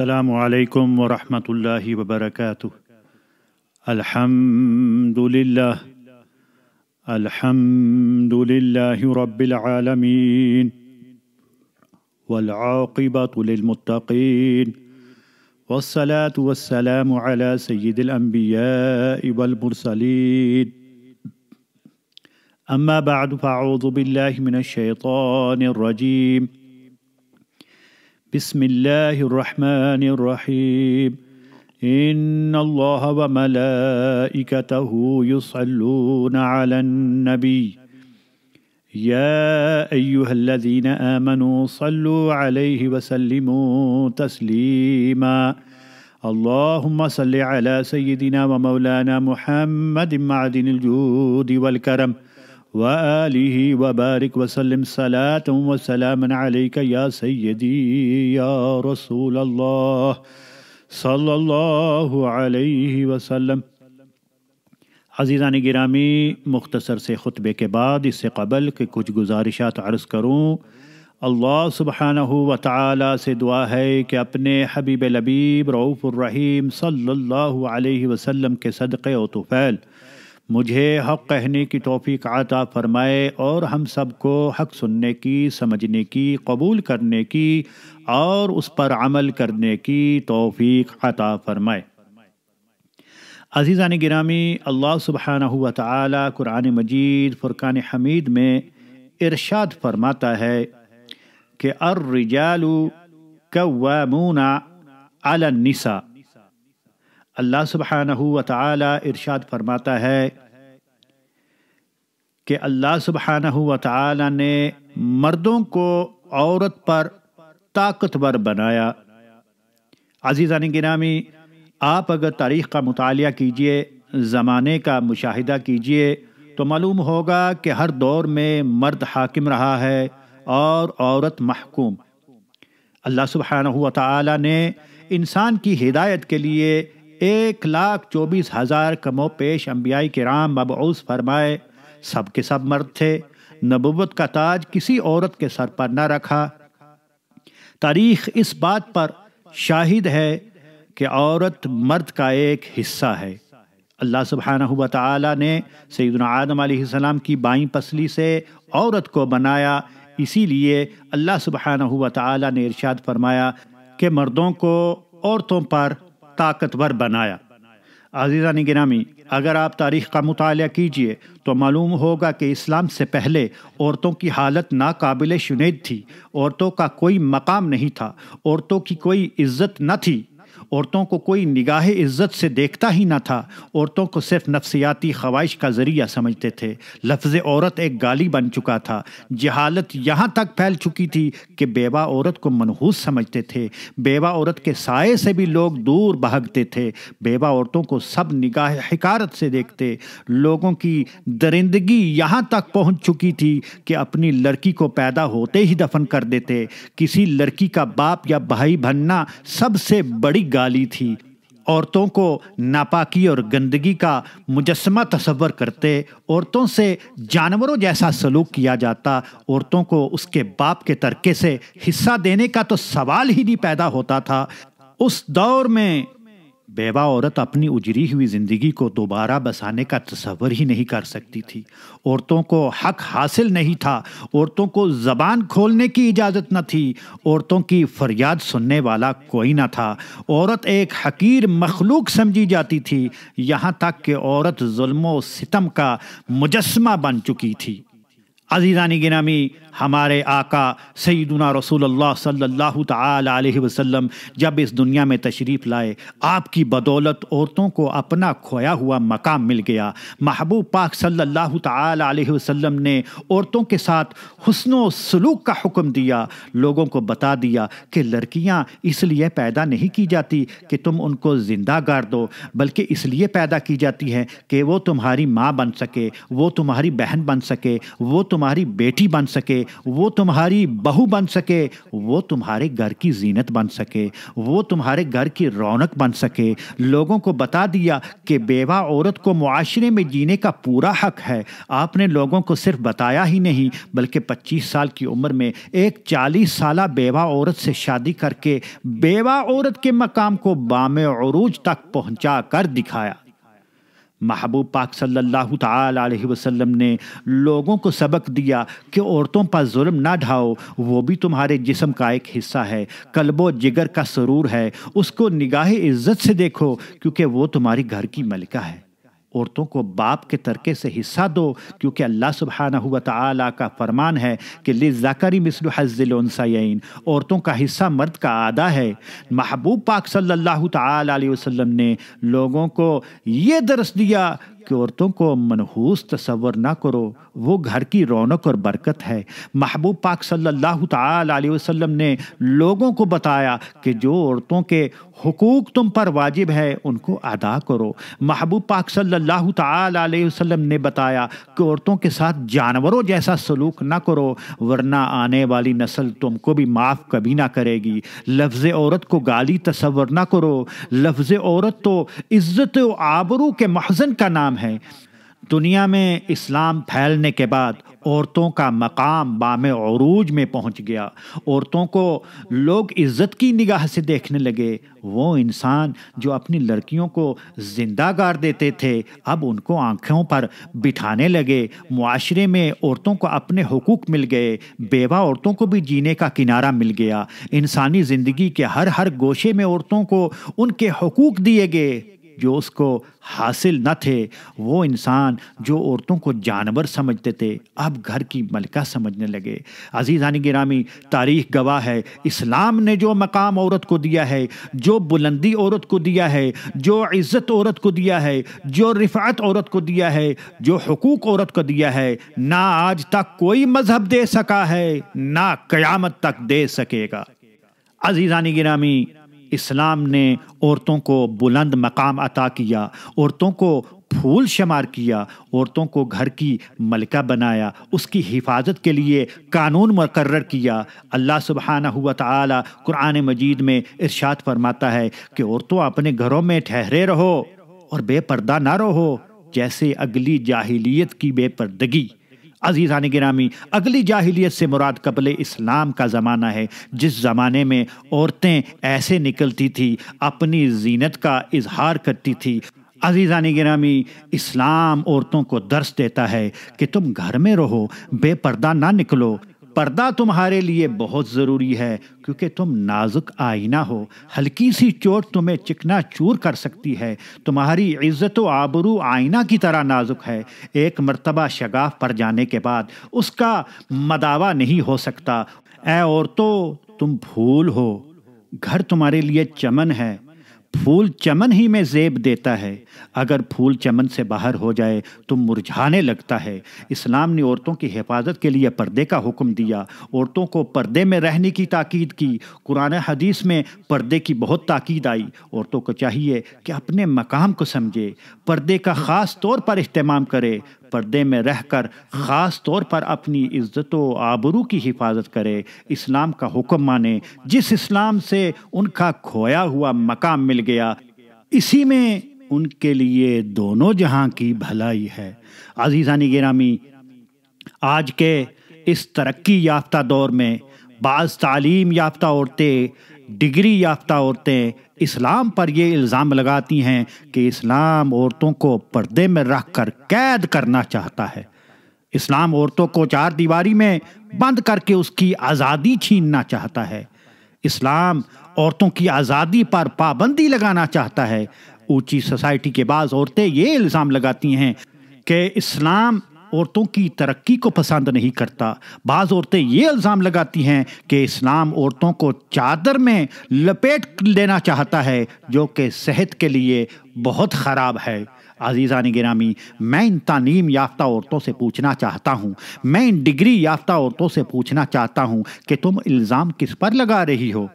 السلام عليكم ورحمة الله وبركاته الحمد لله الحمد لله رب العالمين والعاقبة للمتقين والصلاة والسلام على سيد الأنبياء والمرسلين أما بعد فأعوذ بالله من الشيطان الرجيم بسم الله الرحمن الرحيم إن الله وملائكته يصلون على النبي يا أيها الذين آمنوا صلوا عليه وسلموا تسليما اللهم صل على سيدنا ومولانا محمد معدن الجود والكرم वली वबारक वसलम सलात वसलाम या सैदी या रसूल सल्लल्लाहु अलैहि वसल्लम अजीज़ान गिरामी मुख्तसर से ख़ुतबे के बाद इससे कबल के कुछ गुजारिशात अर्ज़ करूँ अल्लाह सुबहान व ताली से दुआ है कि अपने हबीब लबीब रऊफ़ुर्रहीम सल्लल्लाहु अलैहि वसल्लम के सदक़े व तुफ़ैल मुझे हक कहने की तोफ़ी आता फ़रमाए और हम सब को हक सुनने की समझने की कबूल करने की और उस पर अमल करने की तोफ़ी आता फ़रमाए अजीज़ान गिरामी अल्लाह सुबहाना हुआ ताली कुरान मजीद फ़ुरक़ान हमीद में इरशाद फरमाता है कि अर्रिजालु कवामूना अला निसा अल्लाह सुबहाना तरशाद इरशाद फरमाता है कि अल्लाह सुबहाना ताला ने मर्दों को औरत पर ताकतवर बनाया अजीज़ान गिरामी आप अगर तारीख़ का मताल कीजिए ज़माने का मुशाहिदा कीजिए तो मालूम होगा कि हर दौर में मर्द हाकिम रहा है और औरत महकूम अल्लाह सुबहाना तसान ने इंसान की हिदायत के लिए एक लाख चौबीस हज़ार कमो पेश अम्बियाई राम मबूस फरमाए सब के सब मर्द थे नबूत का ताज किसी औरत के सर पर न रखा तारीख इस बात पर शाहिद है कि औरत मर्द का एक हिस्सा है अल्लाह सुबहाना तला ने सैदन आदम सलाम की बाई पसली से औरत को बनाया इसीलिए अल्लाह सुबहाना ताली ने इरशाद फरमाया कि मर्दों को औरतों पर ताकतवर बनाया आजीज़ान गिरामी अगर आप तारीख़ का मुताल कीजिए तो मालूम होगा कि इस्लाम से पहले औरतों की हालत नाकबिल शुनेद थी औरतों का कोई मकाम नहीं था औरतों की कोई इज्जत न थी औरतों को कोई निगाह इज़्ज़त से देखता ही ना था औरतों को सिर्फ नफसियाती ख्वाहिश का ज़रिया समझते थे लफ्ज़ औरत एक गाली बन चुका था जहालत यहाँ तक फैल चुकी थी कि बेवा औरत को मनहूस समझते थे बेवा औरत के साय से भी लोग दूर भागते थे बेवा औरतों को सब निगाह हकारत से देखते लोगों की दरिंदगी यहाँ तक पहुँच चुकी थी कि अपनी लड़की को पैदा होते ही दफन कर देते किसी लड़की का बाप या भाई बनना सबसे बड़ी बड़ी गाली थी औरतों को नापाकी और गंदगी का मुजस्मा तस्वर करते औरतों से जानवरों जैसा सलूक किया जाता औरतों को उसके बाप के तरके से हिस्सा देने का तो सवाल ही नहीं पैदा होता था उस दौर में बेवा औरत अपनी उजरी हुई ज़िंदगी को दोबारा बसाने का तस्वर ही नहीं कर सकती थी औरतों को हक हासिल नहीं था औरतों को ज़बान खोलने की इजाज़त न थी औरतों की फरियाद सुनने वाला कोई ना था औरत एक हकीर मखलूक समझी जाती थी यहाँ तक कि औरत जुल्म सितम का मुजस्मा बन चुकी थी अजीज़ानी गिनामी हमारे आका सईदना रसूलुल्लाह सल्लल्लाहु अलैहि वसल्लम जब इस दुनिया में तशरीफ़ लाए आपकी बदौलत औरतों को अपना खोया हुआ मकाम मिल गया महबूब पाक सल्लल्लाहु अलैहि वसल्लम ने औरतों के साथ हसन सलूक का हुक्म दिया लोगों को बता दिया कि लड़कियाँ इसलिए पैदा नहीं की जाती कि तुम उनको ज़िंदा गार दो बल्कि इसलिए पैदा की जाती हैं कि वो तुम्हारी माँ बन सके वो तुम्हारी बहन बन सके वो तुम्हारी बेटी बन सके वो तुम्हारी बहू बन सके वो तुम्हारे घर की जीनत बन सके वो तुम्हारे घर की रौनक बन सके लोगों को बता दिया कि बेवा औरत को मुआशरे में जीने का पूरा हक है आपने लोगों को सिर्फ बताया ही नहीं बल्कि 25 साल की उम्र में एक 40 साल बेवा औरत से शादी करके बेवा औरत के मकाम को बामे अरूज तक पहुंचा कर दिखाया महबूब पाक सल्लल्लाहु अलैहि वसल्लम ने लोगों को सबक दिया कि औरतों पर जुल्म ना ढाओ वो भी तुम्हारे जिसम का एक हिस्सा है कलबो जिगर का सरूर है उसको निगाह इज्जत से देखो क्योंकि वो तुम्हारी घर की मलिका है औरतों को बाप के तरके से हिस्सा दो क्योंकि अल्लाह सुबहाना हुआ तआला का फरमान है कि लिजाकरी मिसल हज़िलसैन औरतों का हिस्सा मर्द का आदा है महबूब पाक सल्लल्लाहु अलैहि वसल्लम ने लोगों को ये दरस दिया कि औरतों को मनहूस तस्वर ना करो वो घर की रौनक और बरकत है महबूब पाक सल्लल्लाहु अलैहि वसल्लम ने लोगों को बताया कि जो औरतों के हकूक तुम पर वाजिब है उनको अदा करो महबूब पाक सल्लल्लाहु अलैहि वसल्लम ने बताया कि औरतों के साथ जानवरों जैसा सलूक ना करो वरना आने वाली नस्ल तुमको भी माफ़ कभी ना करेगी लफ्ज़ औरत को गाली तस्वर ना करो लफ्ज़ औरत तो इज़्ज़त आबरू के महजन का नाम इस्लाम है दुनिया में इस्लाम फैलने के बाद औरतों का मकाम बाम अरूज में पहुंच गया औरतों को लोग इज़्ज़त की निगाह से देखने लगे वो इंसान जो अपनी लड़कियों को जिंदा गार देते थे अब उनको आंखों पर बिठाने लगे माशरे में औरतों को अपने हकूक़ मिल गए बेवा औरतों को भी जीने का किनारा मिल गया इंसानी ज़िंदगी के हर हर गोशे में औरतों को उनके हकूक़ दिए गए जो उसको हासिल न थे वो इंसान जो औरतों को जानवर समझते थे अब घर की मलका समझने लगे अजीज़ानी गिरामी तारीख गवाह है इस्लाम ने जो मकाम औरत को दिया है जो बुलंदी औरत को दिया है जो इज़्ज़त औरत को दिया है जो रिफात औरत को दिया है जो हकूक़ औरत को दिया है ना आज तक कोई मज़हब दे सका है ना क़यामत तक दे सकेगा अजीज़ानी गिरामी इस्लाम ने औरतों को बुलंद मकाम अता किया औरतों को फूल शुमार किया औरतों को घर की मलिका बनाया उसकी हिफाजत के लिए कानून मुकर किया अल्लाह सुबहाना हुआ तआला कुरान मजीद में इरशाद फरमाता है कि औरतों अपने घरों में ठहरे रहो और बेपर्दा ना रहो जैसे अगली जाहिलियत की बेपर्दगी अजीज़ान गिरामी अगली जाहिलियत से मुराद कबल इस्लाम का ज़माना है जिस ज़माने में औरतें ऐसे निकलती थी अपनी जीनत का इजहार करती थी अजीज़ान गिरामी इस्लाम औरतों को दर्श देता है कि तुम घर में रहो बेपर्दा ना निकलो पर्दा तुम्हारे लिए बहुत ज़रूरी है क्योंकि तुम नाजुक आईना हो हल्की सी चोट तुम्हें चिकना चूर कर सकती है तुम्हारी इज़्ज़त व आबरू आईना की तरह नाजुक है एक मरतबा शगाफ पर जाने के बाद उसका मदावा नहीं हो सकता ए औरतों तुम भूल हो घर तुम्हारे लिए चमन है फूल चमन ही में जेब देता है अगर फूल चमन से बाहर हो जाए तो मुरझाने लगता है इस्लाम ने औरतों की हिफाजत के लिए पर्दे का हुक्म दिया औरतों को पर्दे में रहने की ताकीद की कुरान हदीस में पर्दे की बहुत ताकीद आई औरतों को चाहिए कि अपने मकाम को समझे पर्दे का ख़ास तौर पर अहतमाम करे पर्दे में रहकर ख़ास तौर पर अपनी इज़्ज़त आबरू की हिफाजत करे इस्लाम का हुक्म माने जिस इस्लाम से उनका खोया हुआ मकाम मिल गया इसी में उनके लिए दोनों जहां की भलाई है अजीज़ानी गिरामी आज के इस तरक्की याफ्ता दौर में बाज़ तालीम याफ्ता औरतें डिग्री याफ्ता औरतें इस्लाम पर ये इल्ज़ाम लगाती हैं कि इस्लाम औरतों को पर्दे में रख कर कैद करना चाहता है इस्लाम औरतों को चार दीवारी में बंद करके उसकी आज़ादी छीनना चाहता है इस्लाम औरतों की आज़ादी पर पाबंदी लगाना चाहता है ऊंची सोसाइटी के बाद औरतें ये इल्ज़ाम लगाती हैं कि इस्लाम औरतों की तरक्की को पसंद नहीं करता बाज़ औरतें ये इल्ज़ाम लगाती हैं कि इस्लाम औरतों को चादर में लपेट लेना चाहता है जो कि सेहत के लिए बहुत ख़राब है अजीज़ा गिरामी मैं इन तालीम याफ्ता औरतों से पूछना चाहता हूँ मैं इन डिग्री याफ्ता औरतों से पूछना चाहता हूँ कि तुम इल्ज़ाम किस पर लगा रही हो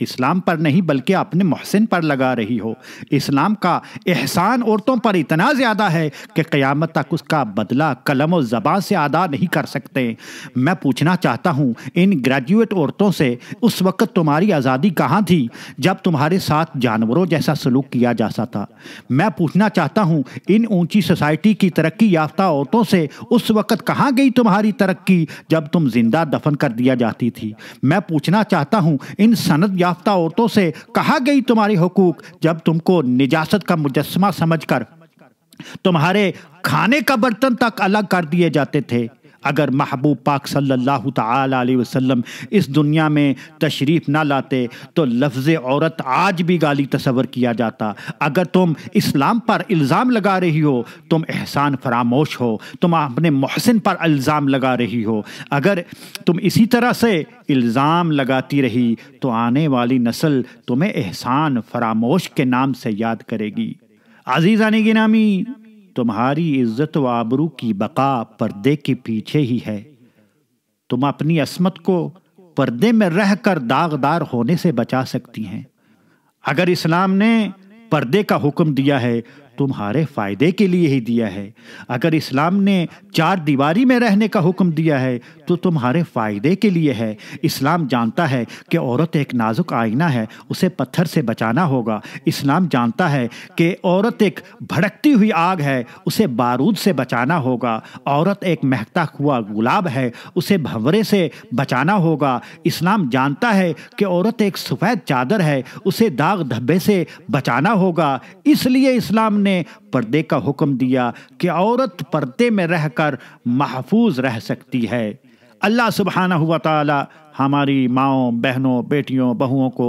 इस्लाम पर नहीं बल्कि अपने मोहसिन पर लगा रही हो इस्लाम का एहसान औरतों पर इतना ज़्यादा है कि क़यामत तक उसका बदला कलम और ज़बान से अदा नहीं कर सकते मैं पूछना चाहता हूँ इन ग्रेजुएट औरतों से उस वक़्त तुम्हारी आज़ादी कहाँ थी जब तुम्हारे साथ जानवरों जैसा सलूक किया जा था मैं पूछना चाहता हूँ इन ऊंची सोसाइटी की तरक्की याफ्ता औरतों से उस वक़्त कहाँ गई तुम्हारी तरक्की जब तुम जिंदा दफन कर दिया जाती थी मैं पूछना चाहता हूँ इन सनत याफ्ता औरतों से कहा गई तुम्हारे हकूक जब तुमको निजात का मुजस्मा समझकर तुम्हारे खाने का बर्तन तक अलग कर दिए जाते थे अगर महबूब पाक सल्लल्लाहु अलैहि वसल्लम इस दुनिया में तशरीफ़ ना लाते तो लफ्ज़ औरत आज भी गाली तस्वर किया जाता अगर तुम इस्लाम पर इल्ज़ाम लगा रही हो तुम एहसान फरामोश हो तुम अपने मोहसिन पर इल्ज़ाम लगा रही हो अगर तुम इसी तरह से इल्ज़ाम लगाती रही तो आने वाली नस्ल तुम्हें एहसान फरामोश के नाम से याद करेगी आने की नामी तुम्हारी इज्जत व आबरू की बका पर्दे के पीछे ही है तुम अपनी असमत को पर्दे में रह कर दागदार होने से बचा सकती हैं अगर इस्लाम ने पर्दे का हुक्म दिया है तुम्हारे फायदे के लिए ही दिया है अगर इस्लाम ने चार दीवारी में रहने का हुक्म दिया है तो तुम्हारे फायदे के लिए है इस्लाम जानता है कि औरत एक नाजुक आईना है उसे पत्थर से बचाना होगा इस्लाम जानता है कि औरत एक भड़कती हुई आग है उसे बारूद से बचाना होगा औरत एक महकता हुआ गुलाब है उसे भंवरे से बचाना होगा इस्लाम जानता है कि औरत एक सफ़ेद चादर है उसे दाग धब्बे से बचाना होगा इसलिए इस्लाम ने पर्दे का हुक्म दिया कि औरत पर्दे में रहकर महफूज रह सकती है अल्लाह सुबहाना हुआ ताला हमारी माओ बहनों बेटियों बहुओं को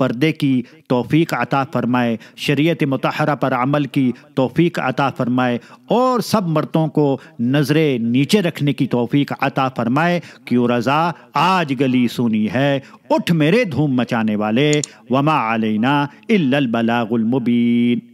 पर्दे की तोफीक अता फ़रमाए शरीत मतहरा पर अमल की तोफीक अता फ़रमाए और सब मर्दों को नजरे नीचे रखने की तोफीक़ अता फ़रमाए कि रज़ा आज गली सुनी है उठ मेरे धूम मचाने वाले वमा आलना इल्लल बलागुल मुबीन